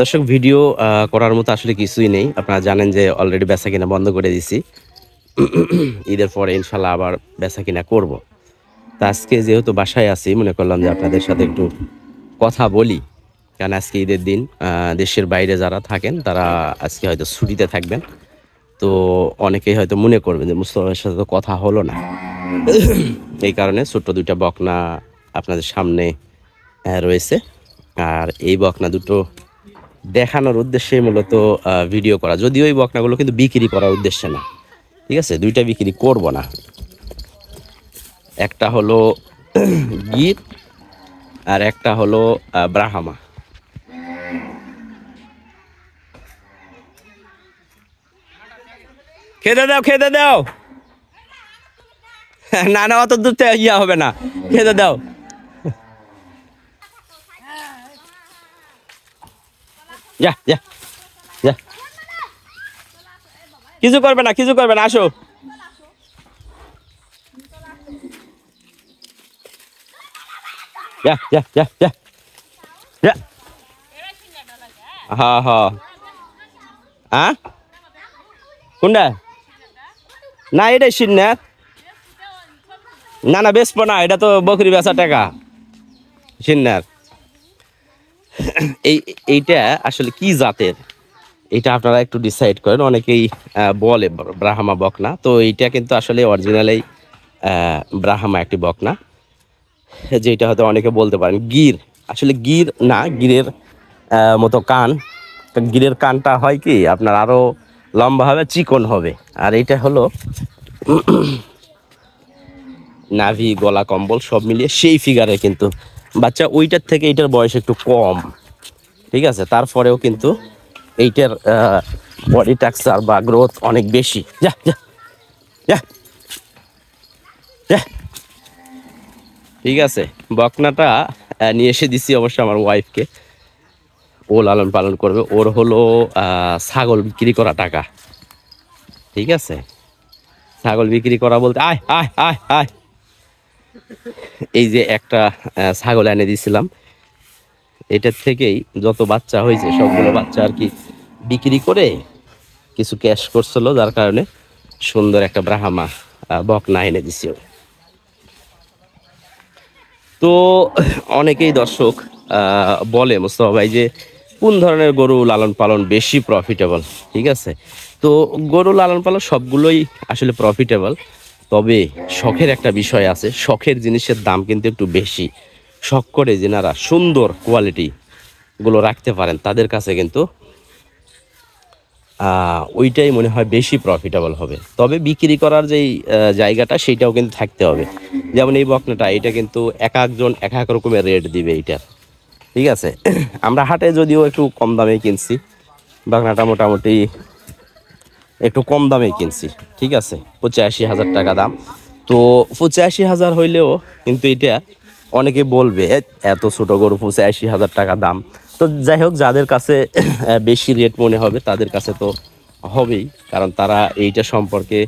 দর্শক ভিডিও করার মতো আসলে কিছুই নেই আপনারা জানেন যে অলরেডি বেচা কিনা বন্ধ করে দিছি ঈদের পরে ইনশাল্লাহ আবার বেচা কিনা করবো তা আজকে যেহেতু বাসায় আছি মনে করলাম যে আপনাদের সাথে একটু কথা বলি কারণ আজকে ঈদের দিন দেশের বাইরে যারা থাকেন তারা আজকে হয়তো ছুটিতে থাকবেন তো অনেকেই হয়তো মনে করবেন যে মুস্তফার সাথে তো কথা হলো না এই কারণে ছোট্ট দুইটা বকনা আপনাদের সামনে রয়েছে আর এই বকনা দুটো দেখানোর উদ্দেশ্যে মূলত ভিডিও করা যদিও এই বকনাগুলো কিন্তু বিক্রি করার উদ্দেশ্যে না ঠিক আছে দুইটা বিক্রি করব না একটা হলো গির আর একটা হলো ব্রাহামা খেতে দাও খেতে দাও না না অত দূর থেকে ইয়া হবে না খেতে দাও যা যা যা কিছু করবে না কিছু করবে না আসো যা যা যা যা যা হ্যাঁ হ্যাঁ হ্যাঁ কোনটা না এটাই সিন্নার না না বেসবো না এটা তো বকরি বেচা টাকা সিন্নার এই এইটা আসলে কি জাতের এটা আপনারা একটু ডিসাইড করেন অনেকেই বলে ব্রাহ্মা বকনা তো এইটা কিন্তু আসলে অরিজিনালেই ব্রাহ্মা একটি বকনা যেটা হয়তো অনেকে বলতে পারেন গির আসলে গির না গিরের মতো কান গিরের কানটা হয় কি আপনার আরও লম্বা হবে চিকন হবে আর এটা হলো নাভি গলা কম্বল সব মিলিয়ে সেই ফিগারে কিন্তু বাচ্চা ওইটার থেকে এইটার বয়স একটু কম ঠিক আছে তারপরেও কিন্তু এইটার বডি টেক্সচার বা গ্রোথ অনেক বেশি যা যা যা যা ঠিক আছে বকনাটা নিয়ে এসে দিছি অবশ্য আমার ওয়াইফকে ও লালন পালন করবে ওর হলো ছাগল বিক্রি করা টাকা ঠিক আছে ছাগল বিক্রি করা বলতে আয় আয় আয় আয় এই যে একটা ছাগল এনে দিয়েছিলাম এটার থেকেই যত বাচ্চা হয়েছে সবগুলো বাচ্চা আর কি বিক্রি করে কিছু ক্যাশ করছিল যার কারণে সুন্দর একটা ব্রাহ্মা বক না এনে দিছি তো অনেকেই দর্শক বলে মুস্তফা ভাই যে কোন ধরনের গরু লালন পালন বেশি প্রফিটেবল ঠিক আছে তো গরু লালন পালন সবগুলোই আসলে প্রফিটেবল তবে শখের একটা বিষয় আছে শখের জিনিসের দাম কিন্তু একটু বেশি শখ করে যেনারা সুন্দর কোয়ালিটিগুলো রাখতে পারেন তাদের কাছে কিন্তু ওইটাই মনে হয় বেশি প্রফিটেবল হবে তবে বিক্রি করার যেই জায়গাটা সেইটাও কিন্তু থাকতে হবে যেমন এই বকনাটা এটা কিন্তু এক একজন এক এক রকমের রেট দিবে এইটার ঠিক আছে আমরা হাটে যদিও একটু কম দামে কিনছি বাকনাটা মোটামুটি একটু কম দামে কিনছি ঠিক আছে পঁচাশি হাজার টাকা দাম তো পঁচাশি হাজার হইলেও কিন্তু এটা অনেকে বলবে এত ছোট গরু পঁচাশি হাজার টাকা দাম তো যাই হোক যাদের কাছে বেশি রেট মনে হবে তাদের কাছে তো হবেই কারণ তারা এইটা সম্পর্কে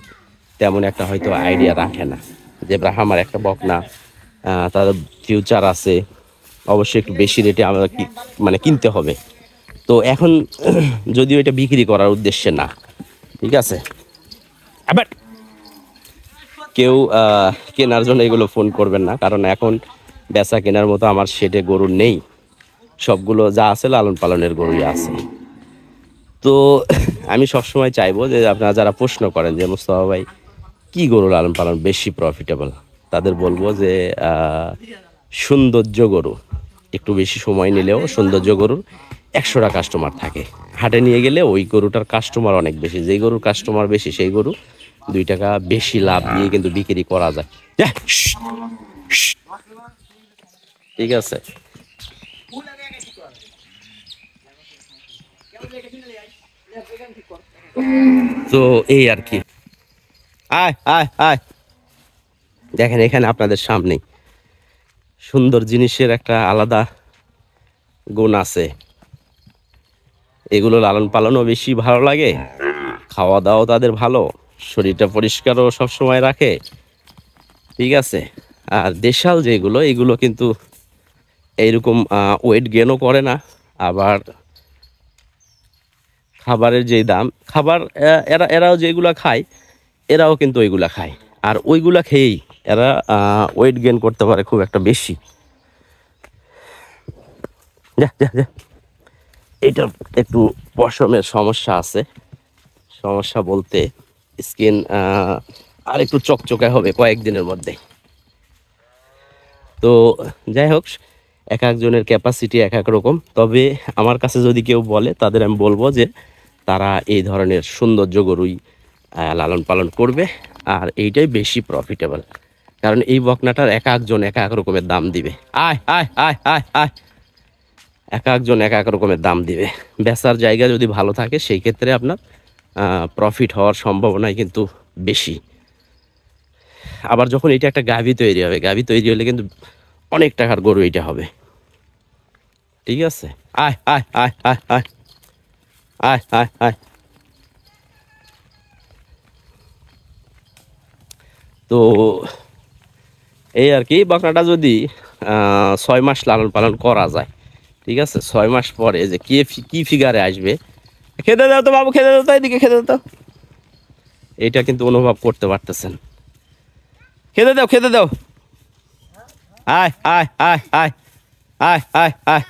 তেমন একটা হয়তো আইডিয়া রাখে না যে ব্রাহ্মার একটা বকনা তাদের ফিউচার আছে অবশ্যই একটু বেশি রেটে আমরা মানে কিনতে হবে তো এখন যদিও এটা বিক্রি করার উদ্দেশ্যে না ঠিক আছে আবার কেউ কেনার জন্য এগুলো ফোন করবেন না কারণ এখন বেচা কেনার মতো আমার সেটে গরু নেই সবগুলো যা আছে লালন পালনের গরুই আছে তো আমি সবসময় চাইবো যে আপনারা যারা প্রশ্ন করেন যে মুস্তফা ভাই কী গরু লালন পালন বেশি প্রফিটেবল তাদের বলবো যে সৌন্দর্য গরু একটু বেশি সময় নিলেও সৌন্দর্য গরুর একশোটা কাস্টমার থাকে হাটে নিয়ে গেলে ওই গরুটার কাস্টমার অনেক বেশি যেই গরুর কাস্টমার বেশি সেই গরু দুই টাকা বেশি লাভ নিয়ে কিন্তু বিক্রি করা যায় ঠিক আছে তো এই আর কি আয় আয় আয় দেখেন এখানে আপনাদের সামনে সুন্দর জিনিসের একটা আলাদা গুণ আছে এগুলো লালন পালনও বেশি ভালো লাগে খাওয়া দাওয়াও তাদের ভালো শরীরটা পরিষ্কারও সবসময় রাখে ঠিক আছে আর দেশাল যেগুলো এগুলো কিন্তু এইরকম ওয়েট গেনও করে না আবার খাবারের যে দাম খাবার এরা এরাও যেগুলো খায় এরাও কিন্তু ওইগুলা খায় আর ওইগুলা খেয়েই এরা ওয়েট গেন করতে পারে খুব একটা বেশি যা যা যা এটা একটু পশমের সমস্যা আছে সমস্যা বলতে স্কিন আর একটু চকচকে হবে কয়েকদিনের মধ্যে তো যাই হোক এক একজনের ক্যাপাসিটি এক এক রকম তবে আমার কাছে যদি কেউ বলে তাদের আমি বলবো যে তারা এই ধরনের সৌন্দর্য গরুই লালন পালন করবে আর এইটাই বেশি প্রফিটেবল কারণ এই বকনাটার এক একজন এক এক রকমের দাম দিবে আয় আয় আয় আয় আয় এক একজন এক এক রকমের দাম দিবে বেচার জায়গা যদি ভালো থাকে সেই ক্ষেত্রে আপনার প্রফিট হওয়ার সম্ভাবনাই কিন্তু বেশি আবার যখন এটা একটা গাভি তৈরি হবে গাভি তৈরি হলে কিন্তু অনেক টাকার গরু এটা হবে ঠিক আছে আয় আয় আয় আয় আয় আয় আয় আয় তো এই আর কি বাঁকড়াটা যদি ছয় মাস লালন পালন করা যায় ঠিক আছে ছয় মাস পরে যে কে কি ফিগারে আসবে খেতে দাও তো বাবু খেতে দাও তো এদিকে খেতে দাও এটা কিন্তু অনুভব করতে পারতেছেন খেতে দাও খেতে দাও আয় আয় আয় আয় আয় আয় আয়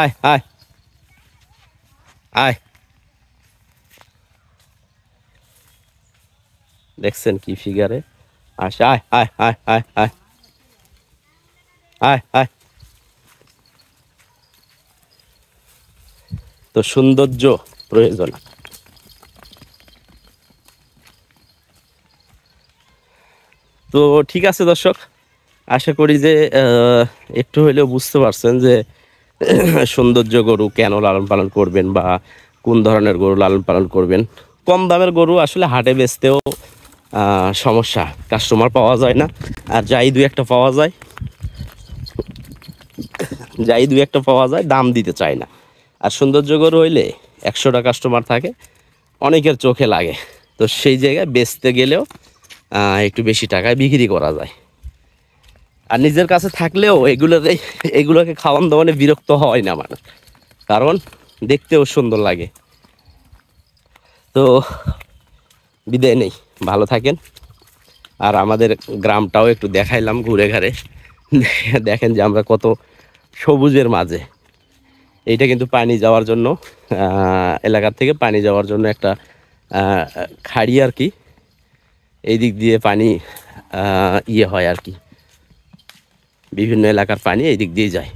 আয় আয় আয় দেখছেন কি ফিগারে আয় আয় আয় আয় আয় আয় আয় তো সৌন্দর্য প্রয়োজন তো ঠিক আছে দর্শক আশা করি যে একটু হলেও বুঝতে পারছেন যে সৌন্দর্য গরু কেন লালন পালন করবেন বা কোন ধরনের গরু লালন পালন করবেন কম দামের গরু আসলে হাটে বেচতেও সমস্যা কাস্টমার পাওয়া যায় না আর যাই দু একটা পাওয়া যায় যাই দু একটা পাওয়া যায় দাম দিতে চায় না আর সৌন্দর্য রইলে হইলে একশোটা কাস্টমার থাকে অনেকের চোখে লাগে তো সেই জায়গায় বেচতে গেলেও একটু বেশি টাকায় বিক্রি করা যায় আর নিজের কাছে থাকলেও এগুলোতে এগুলোকে খাওয়ান দাওয়ানে বিরক্ত হয় না মানে কারণ দেখতেও সুন্দর লাগে তো বিদায় নেই ভালো থাকেন আর আমাদের গ্রামটাও একটু দেখাইলাম ঘুরে ঘরে দেখেন যে আমরা কত সবুজের মাঝে এইটা কিন্তু পানি যাওয়ার জন্য এলাকার থেকে পানি যাওয়ার জন্য একটা খাড়ি আর কি এই দিক দিয়ে পানি ইয়ে হয় আর কি বিভিন্ন এলাকার পানি এই দিক দিয়ে যায়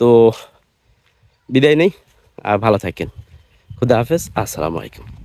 তো বিদায় নেই আর ভালো থাকেন খুদা হাফেজ আসসালামু আলাইকুম